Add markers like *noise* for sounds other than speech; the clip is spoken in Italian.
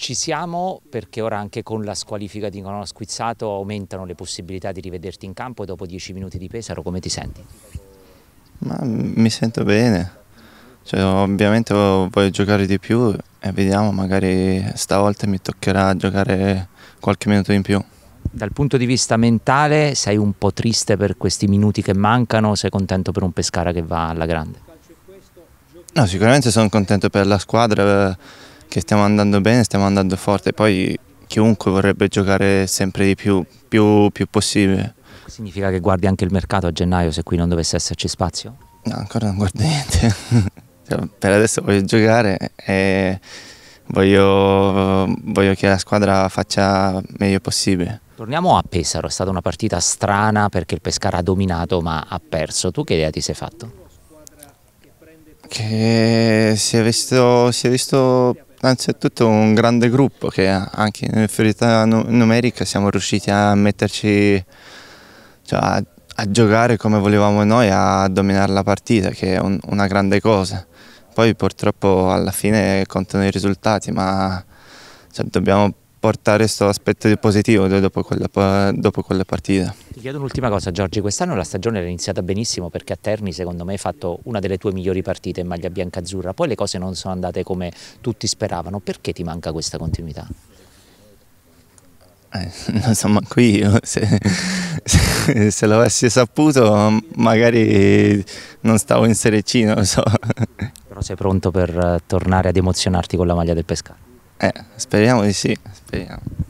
Ci siamo perché ora anche con la squalifica di Nicolò Squizzato aumentano le possibilità di rivederti in campo dopo dieci minuti di Pesaro, come ti senti? Ma mi sento bene, cioè, ovviamente voglio giocare di più e vediamo, magari stavolta mi toccherà giocare qualche minuto in più. Dal punto di vista mentale sei un po' triste per questi minuti che mancano sei contento per un Pescara che va alla grande? No, sicuramente sono contento per la squadra che stiamo andando bene, stiamo andando forte, poi chiunque vorrebbe giocare sempre di più, più, più possibile. Significa che guardi anche il mercato a gennaio se qui non dovesse esserci spazio? No, ancora non guardo niente. *laughs* cioè, per adesso voglio giocare e voglio, voglio che la squadra faccia meglio possibile. Torniamo a Pesaro, è stata una partita strana perché il Pescara ha dominato ma ha perso. Tu che idea ti sei fatto? Che si è visto, si è visto innanzitutto un grande gruppo che anche in inferiorità numerica siamo riusciti a metterci, cioè a, a, giocare come volevamo noi, a dominare la partita, che è un, una grande cosa. Poi purtroppo alla fine contano i risultati, ma cioè, dobbiamo portare questo aspetto positivo dopo quella, dopo quella, partita. Ti chiedo un'ultima cosa Giorgi, quest'anno la stagione era iniziata benissimo perché a Terni secondo me hai fatto una delle tue migliori partite in maglia bianca-azzurra, poi le cose non sono andate come tutti speravano, perché ti manca questa continuità? Eh, *laughs* non so manco io, *laughs* se, se, se l'avessi saputo magari non stavo in Serie C, non lo so. Però sei pronto per tornare ad emozionarti con la maglia del Pescara? Eh, speriamo di sì, speriamo.